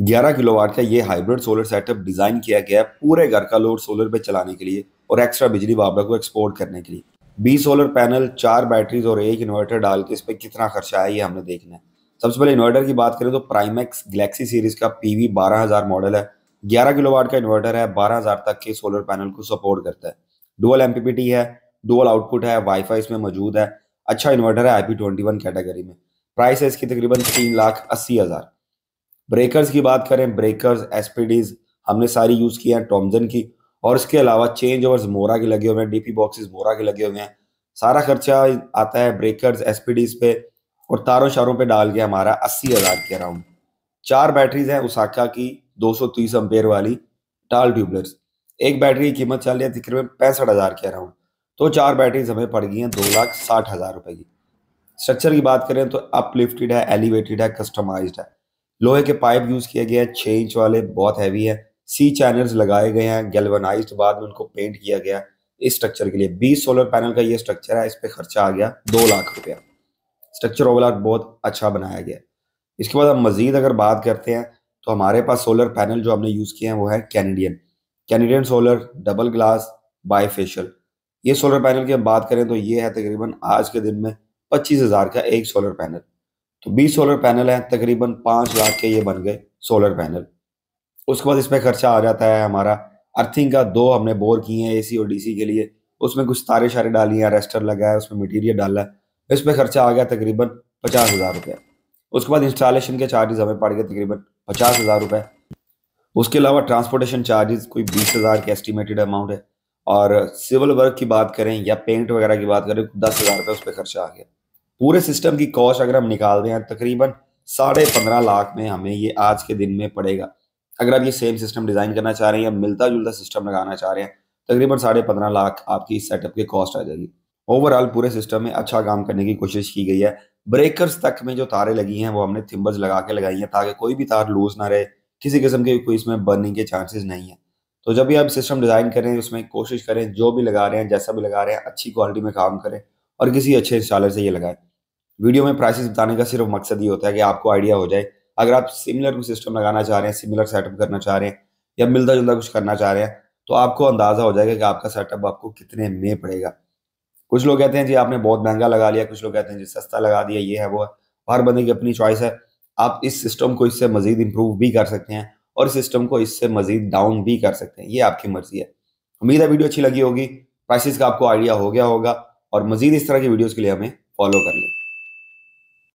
11 kilowatt का ये hybrid solar setup design किया गया है पूरे घर का लोड सोलर पे चलाने के लिए और एक्स्ट्रा बिजली बाबरा को एक्सपोर्ट करने के लिए बीस सोलर पैनल चार बैटरीज और एक इन्वर्टर डाल के इस पर कितना खर्चा आया ये हमने देखना है सबसे पहले इन्वर्टर की बात करें तो प्राइमैक्स गलेक्सी सीरीज का पी वी मॉडल है ग्यारह किलोवाट का इन्वर्टर है बारह हज़ार तक के सोलर पैनल को सपोर्ट करता है डुअल एम है डुअल आउटपुट है वाईफाई इसमें मौजूद है अच्छा इन्वर्टर है आई पी कैटेगरी में प्राइस है इसकी तकरीबन तीन लाख अस्सी हज़ार ब्रेकर्स की बात करें ब्रेकर्स एसपीडीज हमने सारी यूज़ किया हैं टॉमजन की और इसके अलावा चेंज ओवर्स मोरा के लगे हुए हैं डीपी बॉक्सेस मोरा के लगे हुए हैं सारा खर्चा आता है ब्रेकर्स एसपीडीज पे और तारों शारों पे डाल के हमारा अस्सी हज़ार के अराउंड चार बैटरीज हैं उसाका की दो सौ तीस एम्पेयर वाली टाल ट्यूबलेट्स एक बैटरी की कीमत चल रही है तकरीबन पैंसठ हज़ार के अराउंड तो चार बैटरीज हमें पड़ गई हैं दो लाख साठ हज़ार रुपए की स्ट्रक्चर की बात करें तो अपलिफ्टेड है एलिवेटेड है कस्टमाइज है लोहे के पाइप यूज़ किए गए हैं छः इंच वाले बहुत हैवी है सी चैनल्स लगाए गए हैं गेलवनाइज बाद में उनको पेंट किया गया इस स्ट्रक्चर के लिए बीस सोलर पैनल का ये स्ट्रक्चर है इस पर खर्चा आ गया दो लाख रुपया स्ट्रक्चर ओवरऑल बहुत अच्छा बनाया गया इसके बाद हम मज़ीद अगर बात करते हैं तो हमारे पास सोलर पैनल जो हमने यूज़ किए हैं वो है Canadian Canadian solar double glass bifacial ये सोलर पैनल की हम बात करें तो ये है तकरीबन आज के दिन में पच्चीस हज़ार का एक सोलर पैनल तो 20 सोलर पैनल हैं तकरीबन पाँच लाख के ये बन गए सोलर पैनल उसके बाद इस पर खर्चा आ जाता है हमारा अर्थिंग का दो हमने बोर किए हैं एसी और डीसी के लिए उसमें कुछ तारे शारे डाली हैं रेस्टर लगा है उसमें मटीरियल डाला है इस पर खर्चा आ गया तकरीबन पचास हज़ार रुपये उसके बाद इंस्टॉलेशन के चार्जेस हमें पड़ गए तकरीबन पचास हज़ार रुपये उसके अलावा ट्रांसपोर्टेशन चार्जेस कोई बीस हज़ार के एस्टिमेटेड अमाउंट है और सिविल वर्क की बात करें या पेंट वगैरह की बात करें दस हज़ार रुपये उस पर खर्चा आ गया पूरे सिस्टम की कॉस्ट अगर हम निकाल दें तकरीबन साढ़े पंद्रह लाख में हमें ये आज के दिन में पड़ेगा अगर आप ये सेम सिस्टम डिज़ाइन करना चाह रहे हैं या मिलता जुलता सिस्टम लगाना चाह रहे हैं तकरीबन साढ़े पंद्रह लाख आपकी सेटअप की कॉस्ट आ जाएगी ओवरऑल पूरे सिस्टम में अच्छा काम करने की कोशिश की गई है ब्रेकर्स तक में जो तारे लगी हैं वो हमने थिम्बर्स लगा के लगाई हैं ताकि कोई भी तार लूज ना रहे किसी किस्म के कोई इसमें बर्निंग के चांसेस नहीं है तो जब भी आप सिस्टम डिज़ाइन करें उसमें कोशिश करें जो भी लगा रहे हैं जैसा भी लगा रहे हैं अच्छी क्वालिटी में काम करें और किसी अच्छे इंस्टॉलर से ये लगाएं वीडियो में प्राइसेस बताने का सिर्फ मकसद ही होता है कि आपको आइडिया हो जाए अगर आप सिमिलर कोई सिस्टम लगाना चाह रहे हैं सिमिलर सेटअप करना चाह रहे हैं या मिलता जुलता कुछ करना चाह रहे हैं तो आपको अंदाज़ा हो जाएगा कि आपका सेटअप आपको कितने में पड़ेगा कुछ लोग कहते हैं जी आपने बहुत महंगा लगा लिया कुछ लोग कहते हैं जी सस्ता लगा दिया ये है वो है हर बंदे की अपनी चॉइस है आप इस सिस्टम को इससे मजीद इम्प्रूव भी कर सकते हैं और इस सिस्टम को इससे मजीद डाउन भी कर सकते हैं ये आपकी मर्जी है उम्मीद है वीडियो अच्छी लगी होगी प्राइसिस का आपको आइडिया हो गया होगा और मजीद इस तरह की वीडियोज़ के लिए हमें फॉलो कर लें